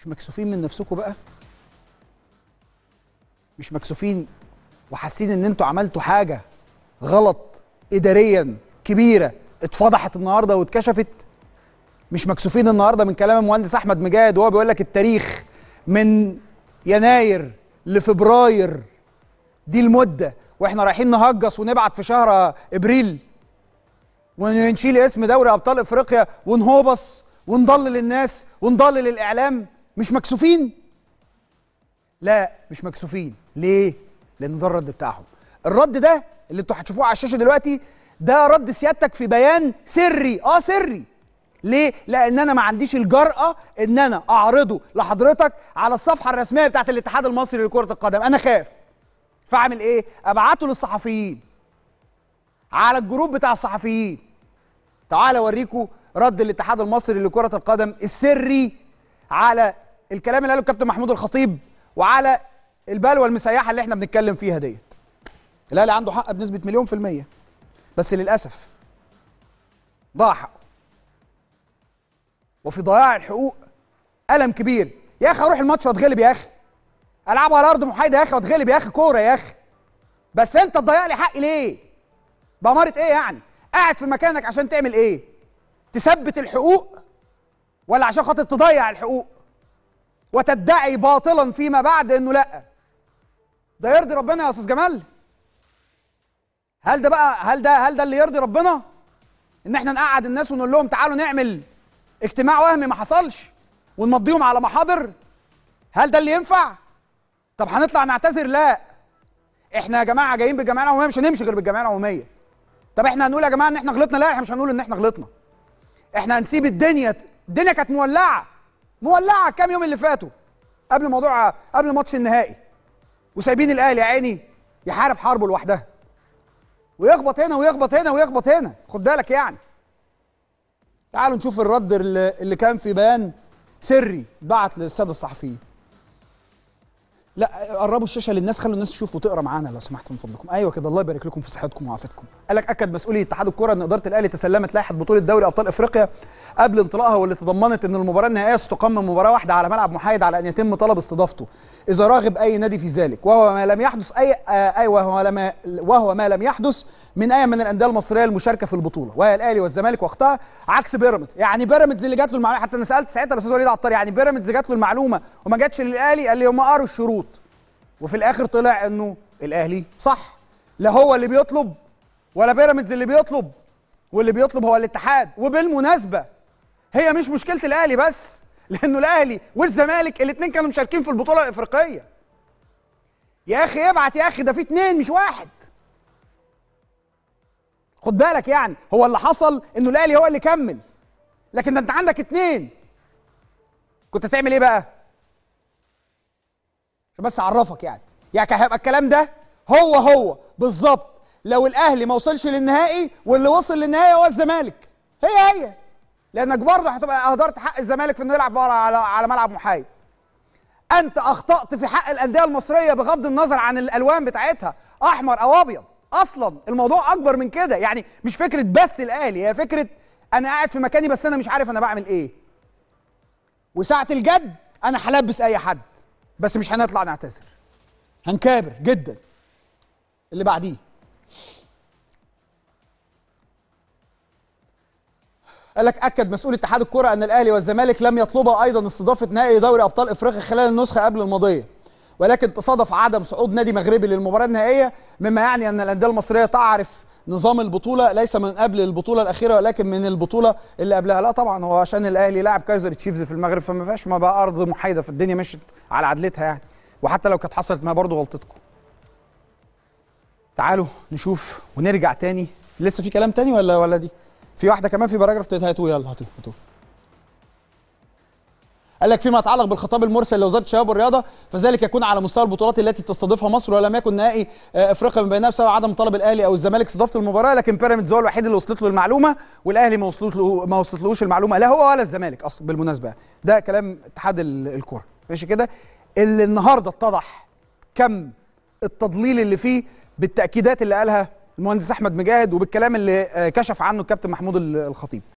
مش مكسوفين من نفسكم بقى مش مكسوفين وحاسين ان انتوا عملتوا حاجه غلط اداريا كبيره اتفضحت النهارده واتكشفت مش مكسوفين النهارده من كلام المهندس احمد مجاهد وهو بيقول لك التاريخ من يناير لفبراير دي المده واحنا رايحين نهجص ونبعت في شهر ابريل ونشيل اسم دوري ابطال افريقيا ونهوبص ونضلل الناس ونضلل الاعلام مش مكسوفين لا مش مكسوفين ليه لان ده الرد بتاعهم الرد ده اللي انتوا هتشوفوه على الشاشه دلوقتي ده رد سيادتك في بيان سري اه سري ليه لان انا ما عنديش الجراه ان انا اعرضه لحضرتك على الصفحه الرسميه بتاعه الاتحاد المصري لكره القدم انا خاف فاعمل ايه ابعته للصحفيين على الجروب بتاع الصحفيين تعال اوريكم رد الاتحاد المصري لكره القدم السري على الكلام اللي قاله الكابتن محمود الخطيب وعلى البلوه المسيحه اللي احنا بنتكلم فيها ديت الاهلي عنده حق بنسبه مليون في الميه بس للاسف ضاع حقه وفي ضياع الحقوق الم كبير يا اخي اروح الماتش واتغلب يا اخي العبه على ارض محايده يا اخي واتغلب يا اخي كوره يا اخي بس انت تضيع لي حقي ليه بأمارة ايه يعني قاعد في مكانك عشان تعمل ايه تثبت الحقوق ولا عشان خاطر تضيع الحقوق وتدعي باطلا فيما بعد انه لا ده يرضي ربنا يا استاذ جمال هل ده بقى هل ده هل ده اللي يرضي ربنا ان احنا نقعد الناس ونقول لهم تعالوا نعمل اجتماع وهمي ما حصلش ونمضيهم على محاضر هل ده اللي ينفع طب هنطلع نعتذر لا احنا يا جماعه جايين بالجمعيه العموميه مش هنمشي غير بالجمعيه العموميه طب احنا هنقول يا جماعه ان احنا غلطنا لا احنا مش هنقول ان احنا غلطنا احنا هنسيب الدنيا الدنيا كانت مولعه مولعه كام يوم اللي فاتوا قبل موضوع قبل ماتش النهائي وسايبين الاهلي يا عيني يحارب حربه لوحدها ويخبط هنا ويخبط هنا ويخبط هنا خد بالك يعني تعالوا نشوف الرد اللي كان في بيان سري بعت للساده الصحفيين لا قربوا الشاشه للناس خلوا الناس تشوف وتقرا معانا لو سمحتوا من فضلكم ايوه كده الله يبارك لكم في صحتكم وعافيتكم قال لك اكد مسؤولي اتحاد الكره ان اداره الاهلي تسلمت لائحه بطوله دوري ابطال افريقيا قبل انطلاقها واللي تضمنت ان المباراه النهائيه ستقام مباراه واحده على ملعب محايد على ان يتم طلب استضافته اذا راغب اي نادي في ذلك وهو ما لم يحدث اي آه، اي وهو ما وهو ما لم يحدث من اي من الانديه المصريه المشاركه في البطوله وهي الاهلي والزمالك وقتها عكس بيراميدز يعني بيراميدز اللي جات له المعلومه حتى انا سالت ساعتها الاستاذ وليد عطار يعني بيراميدز جات له المعلومه وما جاتش للاهلي قال لي هم قروا الشروط وفي الاخر طلع انه الاهلي صح لا هو اللي بيطلب ولا بيراميدز اللي بيطلب واللي بيطلب هو الاتحاد وبالمناسبه هي مش مشكله الاهلي بس لانه الاهلي والزمالك الاثنين كانوا مشاركين في البطوله الافريقيه يا اخي ابعت يا اخي ده في اثنين مش واحد خد بالك يعني هو اللي حصل انه الاهلي هو اللي كمل لكن ده انت عندك اثنين كنت هتعمل ايه بقى عشان بس اعرفك يعني يعني هيبقى الكلام ده هو هو بالظبط لو الاهلي ما وصلش للنهائي واللي وصل للنهائي هو الزمالك هي هي لانك برضه هتبقى اهدرت حق الزمالك في انه يلعب على على ملعب محايد انت اخطات في حق الانديه المصريه بغض النظر عن الالوان بتاعتها احمر او ابيض اصلا الموضوع اكبر من كده يعني مش فكره بس الاهلي هي فكره انا قاعد في مكاني بس انا مش عارف انا بعمل ايه وساعه الجد انا هلبس اي حد بس مش هنطلع نعتذر هنكابر جدا اللي بعديه قال لك اكد مسؤول اتحاد الكره ان الاهلي والزمالك لم يطلبا ايضا استضافه نهائي دوري ابطال افريقيا خلال النسخه قبل الماضيه ولكن تصادف عدم صعود نادي مغربي للمباراه النهائيه مما يعني ان الانديه المصريه تعرف نظام البطوله ليس من قبل البطوله الاخيره ولكن من البطوله اللي قبلها لا طبعا هو عشان الاهلي لاعب كايزر تشيفز في المغرب فما فيهاش ما بقى ارض محايده في الدنيا مشت على عدلتها يعني وحتى لو كانت حصلت ما برضه غلطتكم تعالوا نشوف ونرجع تاني لسه في كلام تاني ولا ولا دي في واحده كمان في باراجراف هاتوه يلا هاتوه هاتوه قال لك فيما يتعلق بالخطاب المرسل لوزاره الشباب والرياضه فذلك يكون على مستوى البطولات التي تستضيفها مصر ولم يكن نهائي آه، افريقيا من بينها بسبب عدم طلب الاهلي او الزمالك استضافه المباراه لكن بيراميدز هو الوحيد اللي وصلت له المعلومه والاهلي ما وصلت له ما وصلتلوش المعلومه لا هو ولا الزمالك اصلا بالمناسبه ده كلام اتحاد الكوره ماشي كده اللي النهارده اتضح كم التضليل اللي فيه بالتاكيدات اللي قالها المهندس احمد مجاهد وبالكلام اللي آه، كشف عنه الكابتن محمود الخطيب